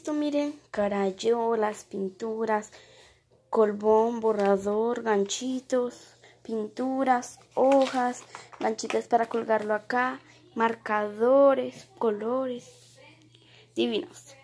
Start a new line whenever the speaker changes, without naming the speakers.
esto, miren, carayolas, pinturas, colbón, borrador, ganchitos, pinturas, hojas, ganchitas para colgarlo acá, marcadores, colores divinos.